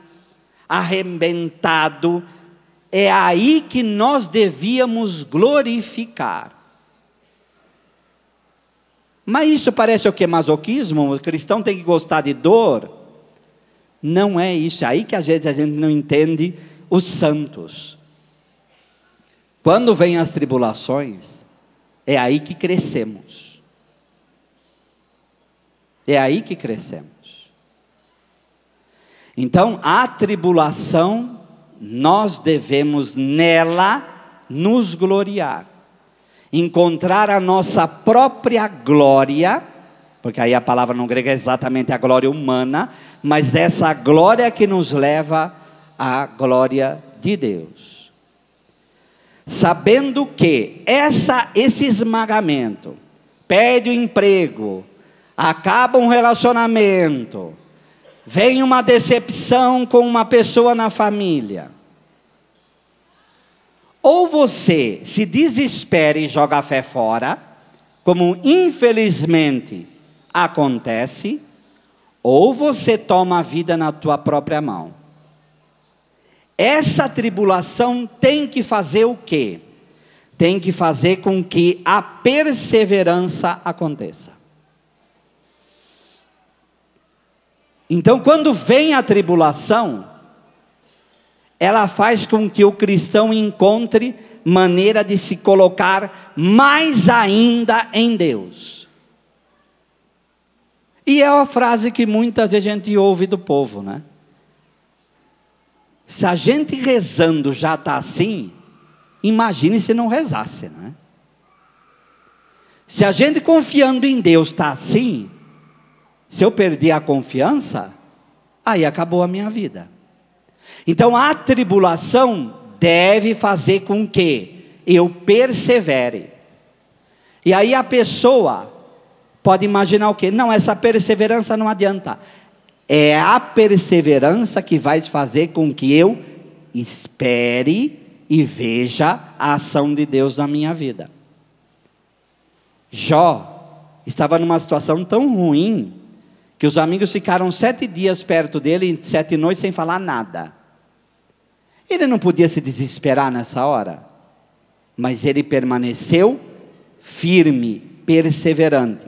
arrebentado, é aí que nós devíamos glorificar. Mas isso parece o que? Masoquismo? O cristão tem que gostar de dor? Não é isso. É aí que às vezes a gente não entende os santos. Quando vêm as tribulações, é aí que crescemos. É aí que crescemos. Então, a tribulação, nós devemos nela nos gloriar encontrar a nossa própria glória, porque aí a palavra no grego é exatamente a glória humana, mas essa glória que nos leva à glória de Deus. Sabendo que essa, esse esmagamento, perde o emprego, acaba um relacionamento, vem uma decepção com uma pessoa na família ou você se desespera e joga a fé fora, como infelizmente acontece, ou você toma a vida na tua própria mão. Essa tribulação tem que fazer o quê? Tem que fazer com que a perseverança aconteça. Então, quando vem a tribulação, ela faz com que o cristão encontre maneira de se colocar mais ainda em Deus. E é uma frase que muitas vezes a gente ouve do povo, né? Se a gente rezando já está assim, imagine se não rezasse, né? Se a gente confiando em Deus está assim, se eu perder a confiança, aí acabou a minha vida. Então a tribulação deve fazer com que eu persevere. E aí a pessoa pode imaginar o quê? Não, essa perseverança não adianta. É a perseverança que vai fazer com que eu espere e veja a ação de Deus na minha vida. Jó estava numa situação tão ruim que os amigos ficaram sete dias perto dele, sete noites, sem falar nada. Ele não podia se desesperar nessa hora, mas ele permaneceu firme, perseverante.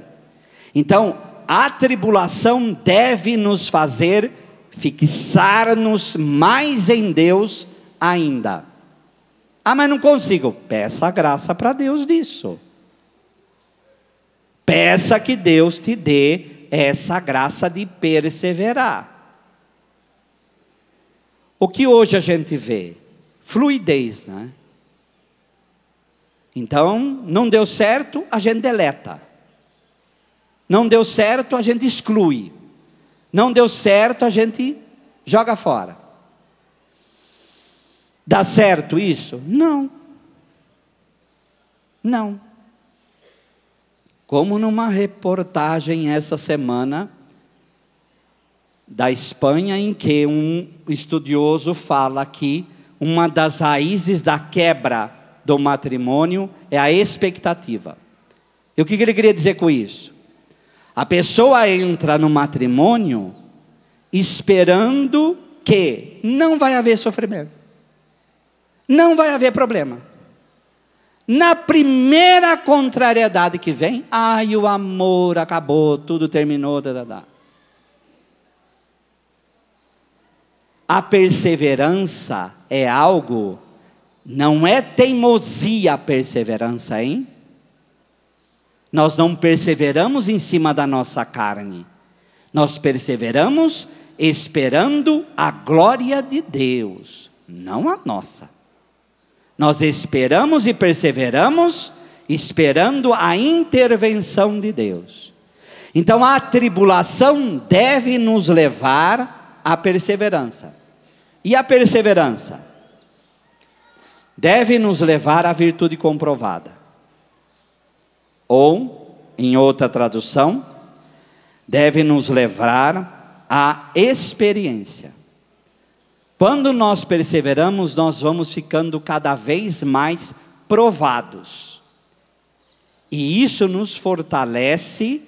Então, a tribulação deve nos fazer fixar-nos mais em Deus ainda. Ah, mas não consigo. Peça a graça para Deus disso. Peça que Deus te dê essa graça de perseverar. O que hoje a gente vê? Fluidez, né? Então, não deu certo, a gente deleta. Não deu certo, a gente exclui. Não deu certo, a gente joga fora. Dá certo isso? Não. Não. Como numa reportagem essa semana, da Espanha, em que um estudioso fala que uma das raízes da quebra do matrimônio é a expectativa. E o que ele queria dizer com isso? A pessoa entra no matrimônio esperando que não vai haver sofrimento, não vai haver problema. Na primeira contrariedade que vem, ai, o amor acabou, tudo terminou, da. A perseverança é algo, não é teimosia a perseverança, hein? Nós não perseveramos em cima da nossa carne, nós perseveramos esperando a glória de Deus, não a nossa. Nós esperamos e perseveramos esperando a intervenção de Deus. Então a tribulação deve nos levar a perseverança. E a perseverança deve nos levar à virtude comprovada. Ou, em outra tradução, deve nos levar à experiência. Quando nós perseveramos, nós vamos ficando cada vez mais provados. E isso nos fortalece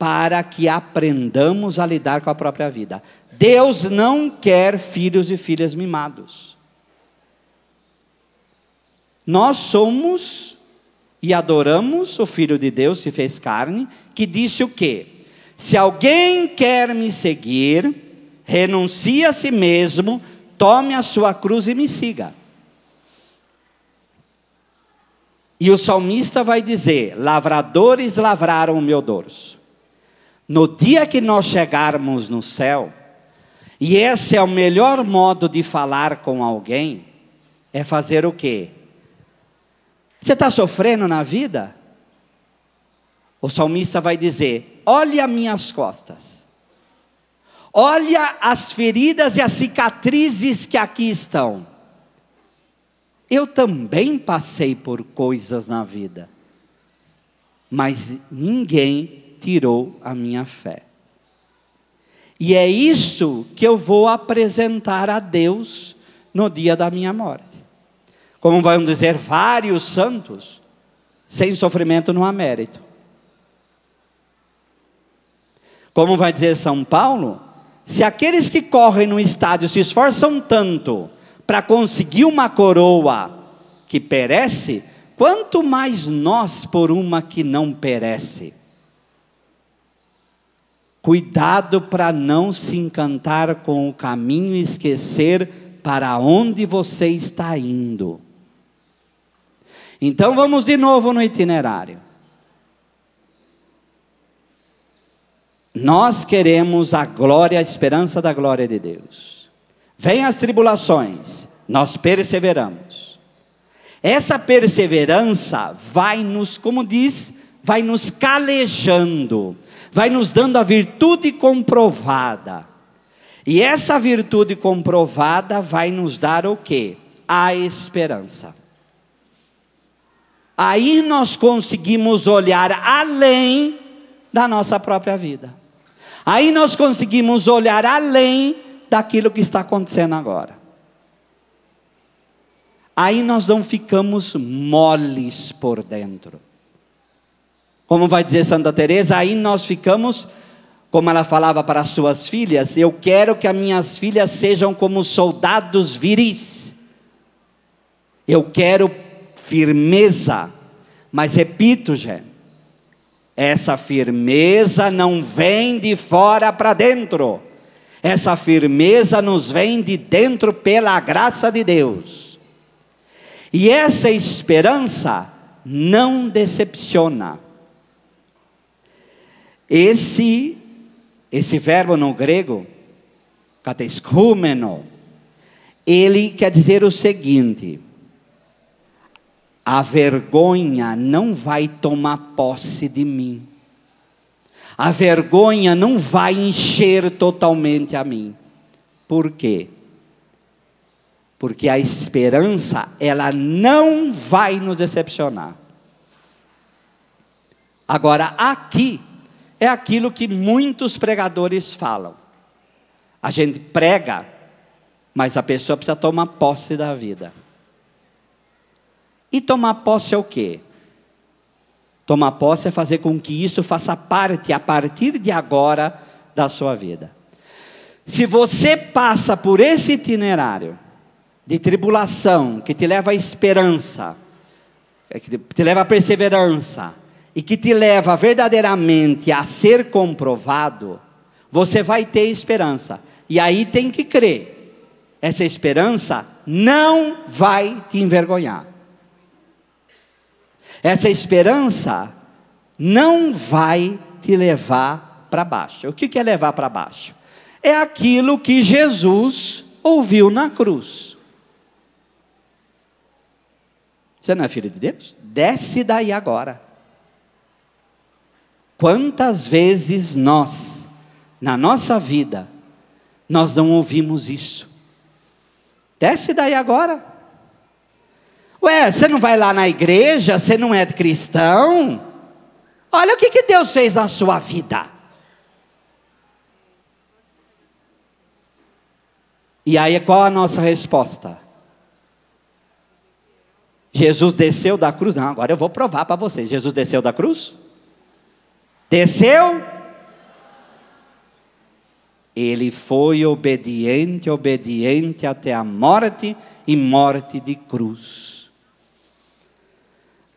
para que aprendamos a lidar com a própria vida. Deus não quer filhos e filhas mimados. Nós somos e adoramos o Filho de Deus se fez carne, que disse o quê? Se alguém quer me seguir, renuncie a si mesmo, tome a sua cruz e me siga. E o salmista vai dizer: Lavradores lavraram o meu dorso. No dia que nós chegarmos no céu, e esse é o melhor modo de falar com alguém, é fazer o quê? Você está sofrendo na vida? O salmista vai dizer: olha minhas costas, olha as feridas e as cicatrizes que aqui estão. Eu também passei por coisas na vida, mas ninguém tirou a minha fé. E é isso que eu vou apresentar a Deus no dia da minha morte. Como vão dizer vários santos, sem sofrimento não há mérito. Como vai dizer São Paulo, se aqueles que correm no estádio se esforçam tanto para conseguir uma coroa que perece, quanto mais nós por uma que não perece. Cuidado para não se encantar com o caminho e esquecer para onde você está indo. Então vamos de novo no itinerário. Nós queremos a glória, a esperança da glória de Deus. Vem as tribulações, nós perseveramos. Essa perseverança vai nos, como diz, vai nos calejando vai nos dando a virtude comprovada. E essa virtude comprovada vai nos dar o quê? A esperança. Aí nós conseguimos olhar além da nossa própria vida. Aí nós conseguimos olhar além daquilo que está acontecendo agora. Aí nós não ficamos moles por dentro. Como vai dizer Santa Teresa, aí nós ficamos, como ela falava para suas filhas, eu quero que as minhas filhas sejam como soldados viris. Eu quero firmeza. Mas repito, gente, essa firmeza não vem de fora para dentro. Essa firmeza nos vem de dentro pela graça de Deus. E essa esperança não decepciona. Esse, esse verbo no grego, catescúmeno, ele quer dizer o seguinte: a vergonha não vai tomar posse de mim. A vergonha não vai encher totalmente a mim. Por quê? Porque a esperança, ela não vai nos decepcionar. Agora, aqui, é aquilo que muitos pregadores falam. A gente prega, mas a pessoa precisa tomar posse da vida. E tomar posse é o quê? Tomar posse é fazer com que isso faça parte, a partir de agora, da sua vida. Se você passa por esse itinerário de tribulação que te leva à esperança, é que te leva à perseverança, e que te leva verdadeiramente a ser comprovado, você vai ter esperança. E aí tem que crer. Essa esperança não vai te envergonhar. Essa esperança não vai te levar para baixo. O que é levar para baixo? É aquilo que Jesus ouviu na cruz. Você não é filho de Deus? Desce daí agora. Quantas vezes nós, na nossa vida, nós não ouvimos isso? Desce daí agora. Ué, você não vai lá na igreja, você não é cristão? Olha o que, que Deus fez na sua vida. E aí qual a nossa resposta? Jesus desceu da cruz? Não, agora eu vou provar para vocês. Jesus desceu da cruz? Desceu. Ele foi obediente, obediente até a morte e morte de cruz.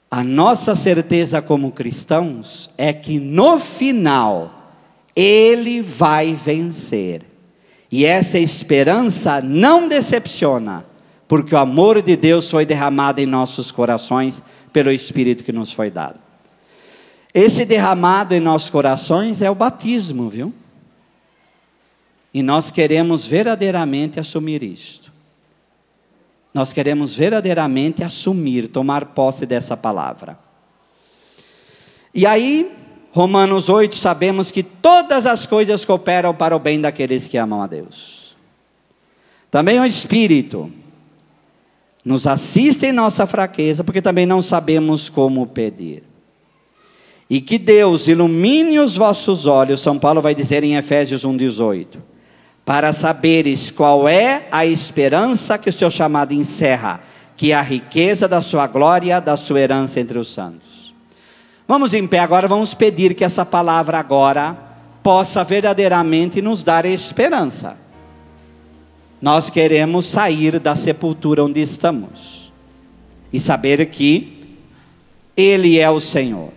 A nossa certeza como cristãos é que no final ele vai vencer. E essa esperança não decepciona, porque o amor de Deus foi derramado em nossos corações pelo Espírito que nos foi dado. Esse derramado em nossos corações é o batismo, viu? E nós queremos verdadeiramente assumir isto. Nós queremos verdadeiramente assumir, tomar posse dessa palavra. E aí, Romanos 8, sabemos que todas as coisas cooperam para o bem daqueles que amam a Deus. Também o Espírito nos assiste em nossa fraqueza, porque também não sabemos como pedir e que Deus ilumine os vossos olhos, São Paulo vai dizer em Efésios 1,18, para saberes qual é a esperança que o seu chamado encerra, que é a riqueza da sua glória, da sua herança entre os santos. Vamos em pé agora, vamos pedir que essa palavra agora possa verdadeiramente nos dar esperança. Nós queremos sair da sepultura onde estamos e saber que Ele é o Senhor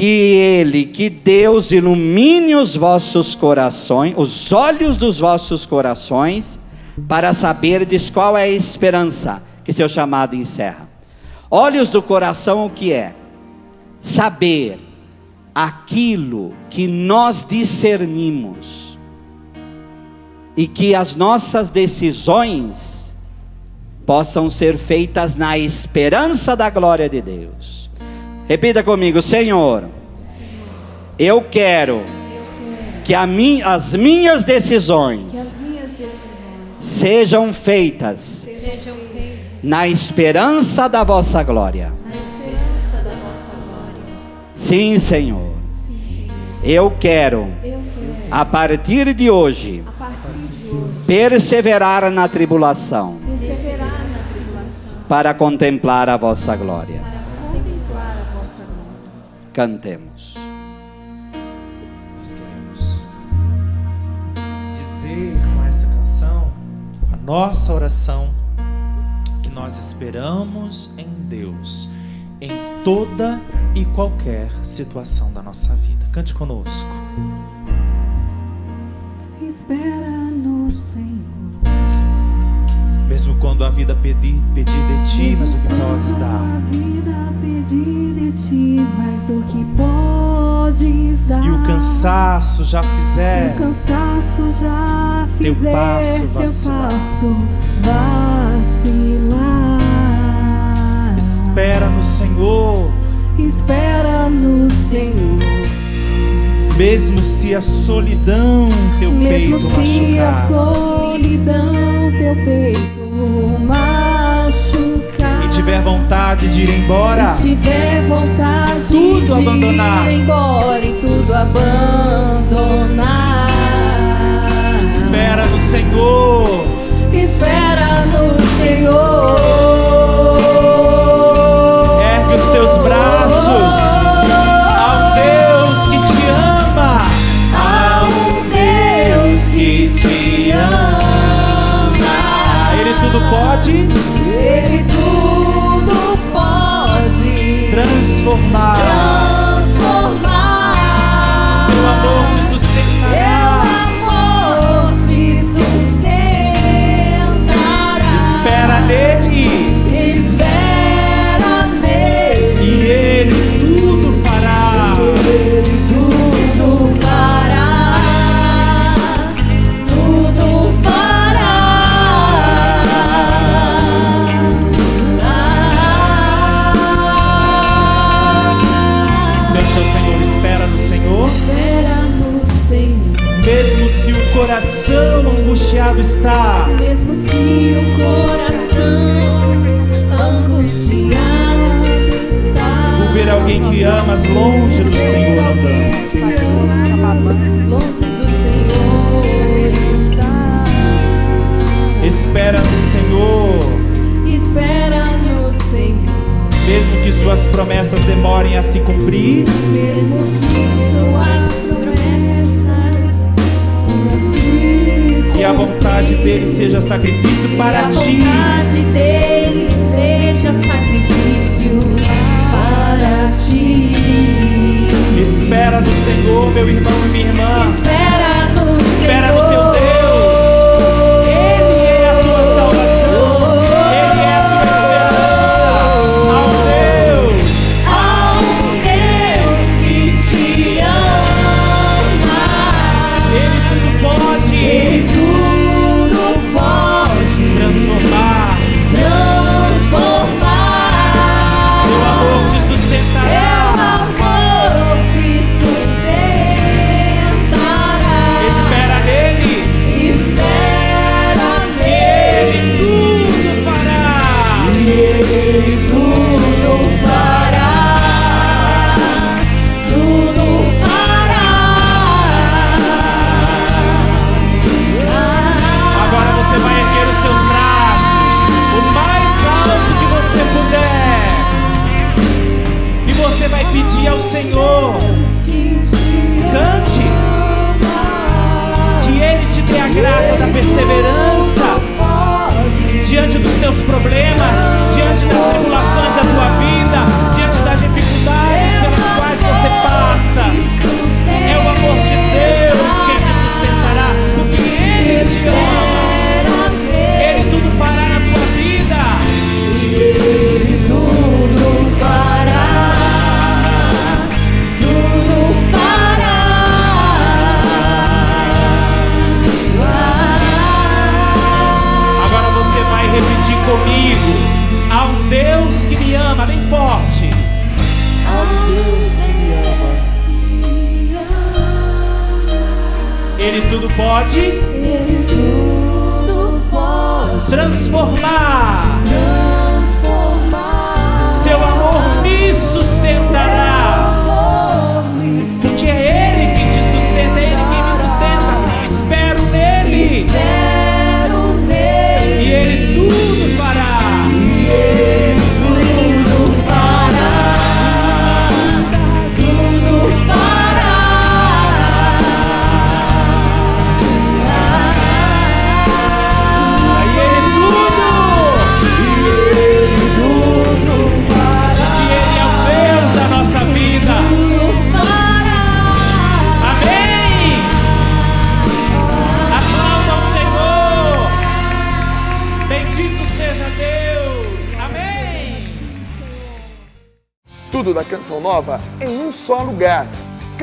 que ele, que Deus ilumine os vossos corações, os olhos dos vossos corações, para saberdes qual é a esperança que seu chamado encerra. Olhos do coração o que é? Saber aquilo que nós discernimos e que as nossas decisões possam ser feitas na esperança da glória de Deus. Repita comigo, Senhor. eu quero, que, as minhas decisões, as minhas decisões sejam, feitas na, esperança da vossa glória. Sim, Senhor. Eu, quero, a partir de hoje, perseverar, na tribulação, perseverar na tribulação para contemplar a vossa glória cantemos. Nós queremos dizer com essa canção a nossa oração que nós esperamos em Deus em toda e qualquer situação da nossa vida. Cante conosco. Espera. Mesmo quando a vida pedir, pedir de ti, mais do que podes dar. A vida pedir de ti, mais do que podes dar. E o cansaço já fizer. E o cansaço já fizer. Teu passo vacilar. Teu passo vacilar. Espera no Senhor. Espera no Senhor. Mesmo se a solidão teu Mesmo peito se machucar. a solidão teu peito machucar. E tiver vontade de ir embora. E tiver vontade tudo de abandonar. ir embora e tudo abandonar. Espera no Senhor. Espera no Senhor. tudo pode. Ele tudo pode transformar. Transformar. Seu amor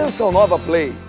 Canção Nova Play